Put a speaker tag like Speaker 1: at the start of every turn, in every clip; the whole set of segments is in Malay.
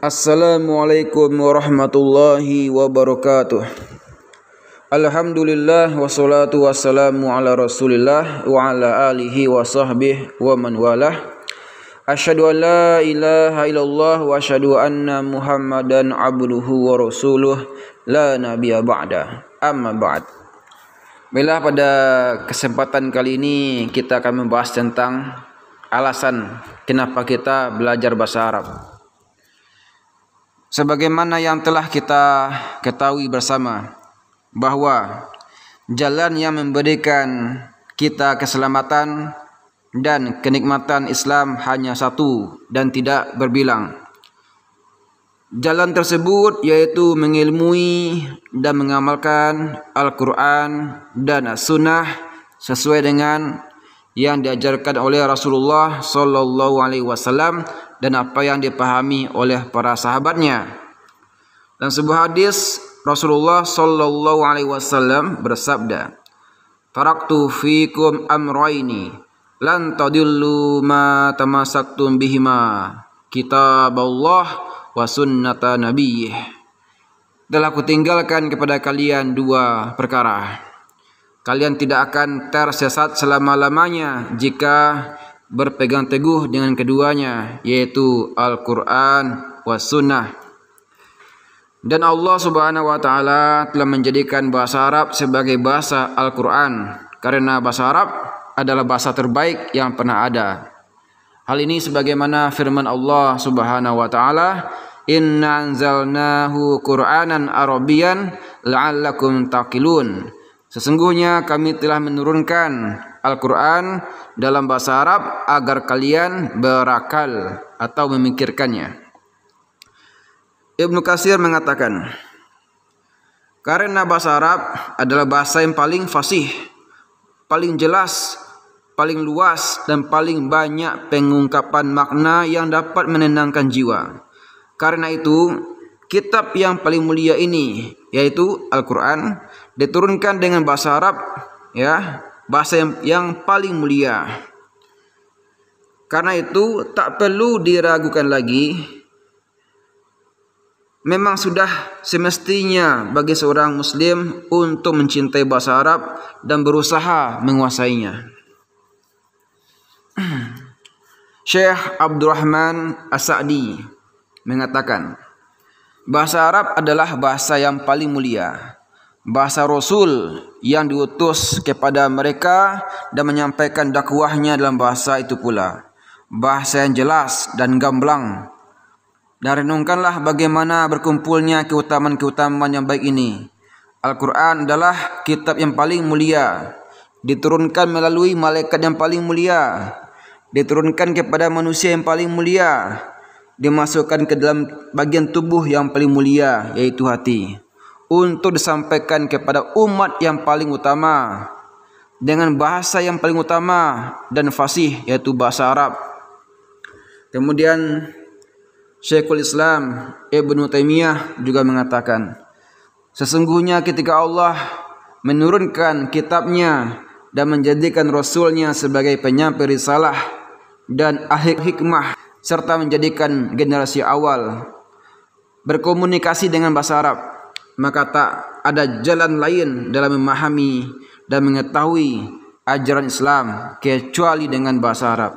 Speaker 1: Assalamualaikum warahmatullahi wabarakatuh. Alhamdulillah wassalatu wassalamu ala Rasulillah wa ala alihi wa sahbihi wa man walah. Asyhadu an la ilaha illallah wa asyhadu anna Muhammadan abduhu wa rasuluh la nabiyya ba'da. Amma ba'd. Bila pada kesempatan kali ini kita akan membahas tentang alasan kenapa kita belajar bahasa Arab sebagaimana yang telah kita ketahui bersama bahwa jalan yang memberikan kita keselamatan dan kenikmatan Islam hanya satu dan tidak berbilang. Jalan tersebut yaitu mengilmui dan mengamalkan Al-Quran dan As-Sunnah sesuai dengan yang diajarkan oleh Rasulullah sallallahu alaihi wasallam dan apa yang dipahami oleh para sahabatnya. Dan sebuah hadis Rasulullah sallallahu alaihi wasallam bersabda, "Taraktu fiikum amrayni lan tadillu ma tamasaktum bihima, kitaballah wa sunnata nabiyyi." Telah kutinggalkan kepada kalian dua perkara kalian tidak akan tersesat selama-lamanya jika berpegang teguh dengan keduanya yaitu Al-Qur'an was Sunnah. Dan Allah Subhanahu wa taala telah menjadikan bahasa Arab sebagai bahasa Al-Qur'an karena bahasa Arab adalah bahasa terbaik yang pernah ada. Hal ini sebagaimana firman Allah Subhanahu wa taala Inna anzalnahu Qur'anan Arabian la'allakum taqilun. Sesungguhnya kami telah menurunkan Al-Quran dalam bahasa Arab agar kalian berakal atau memikirkannya. Ibn Qasir mengatakan, Karena bahasa Arab adalah bahasa yang paling fasih, paling jelas, paling luas dan paling banyak pengungkapan makna yang dapat menenangkan jiwa. Karena itu, kitab yang paling mulia ini yaitu Al-Qur'an diturunkan dengan bahasa Arab ya bahasa yang, yang paling mulia karena itu tak perlu diragukan lagi memang sudah semestinya bagi seorang muslim untuk mencintai bahasa Arab dan berusaha menguasainya Syekh Abdul Rahman As-Sa'di mengatakan Bahasa Arab adalah bahasa yang paling mulia. Bahasa Rasul yang diutus kepada mereka dan menyampaikan dakwahnya dalam bahasa itu pula. Bahasa yang jelas dan gamblang. Dan renungkanlah bagaimana berkumpulnya keutamaan-keutamaan yang baik ini. Al-Quran adalah kitab yang paling mulia. Diturunkan melalui malaikat yang paling mulia. Diturunkan kepada manusia yang paling mulia. Diturunkan dimasukkan ke dalam bagian tubuh yang paling mulia yaitu hati untuk disampaikan kepada umat yang paling utama dengan bahasa yang paling utama dan fasih yaitu bahasa Arab. Kemudian Syekhul Islam Ibn Taimiyah juga mengatakan Sesungguhnya ketika Allah menurunkan kitabnya dan menjadikan Rasulnya sebagai penyampai risalah dan ahli hikmah serta menjadikan generasi awal berkomunikasi dengan bahasa Arab maka tak ada jalan lain dalam memahami dan mengetahui ajaran Islam kecuali dengan bahasa Arab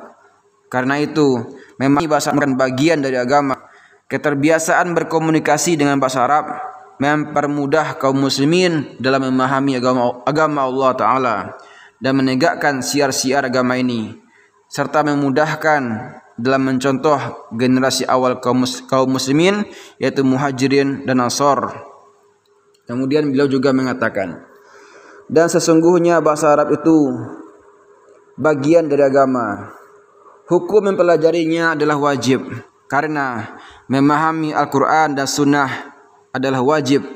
Speaker 1: karena itu memang bahasa merupakan bagian dari agama keterbiasaan berkomunikasi dengan bahasa Arab mempermudah kaum muslimin dalam memahami agama agama Allah taala dan menegakkan siar-siar agama ini serta memudahkan dalam mencontoh generasi awal kaum muslimin yaitu muhajirin dan ansar. Kemudian beliau juga mengatakan dan sesungguhnya bahasa Arab itu bagian dari agama. Hukum mempelajarinya adalah wajib karena memahami Al-Qur'an dan sunnah adalah wajib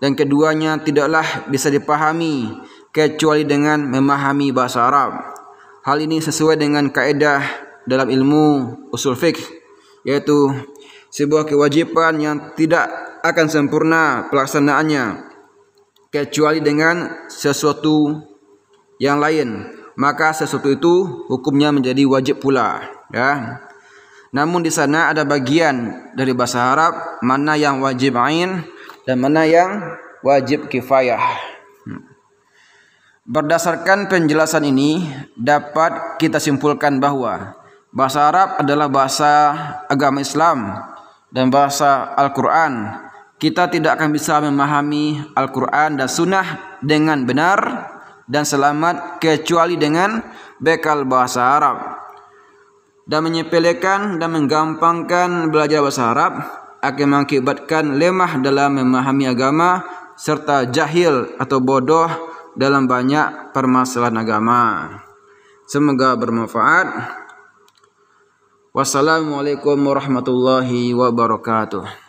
Speaker 1: dan keduanya tidaklah bisa dipahami kecuali dengan memahami bahasa Arab. Hal ini sesuai dengan kaedah dalam ilmu usul fiqh yaitu sebuah kewajiban yang tidak akan sempurna pelaksanaannya kecuali dengan sesuatu yang lain maka sesuatu itu hukumnya menjadi wajib pula ya namun di sana ada bagian dari bahasa Arab mana yang wajib ain dan mana yang wajib kifayah Berdasarkan penjelasan ini dapat kita simpulkan bahwa bahasa Arab adalah bahasa agama Islam dan bahasa Al-Qur'an. Kita tidak akan bisa memahami Al-Qur'an dan Sunnah dengan benar dan selamat kecuali dengan bekal bahasa Arab. Dan menyepelekan dan menggampangkan belajar bahasa Arab akan mengakibatkan lemah dalam memahami agama serta jahil atau bodoh dalam banyak permasalahan agama. Semoga bermanfaat. Wassalamualaikum warahmatullahi wabarakatuh.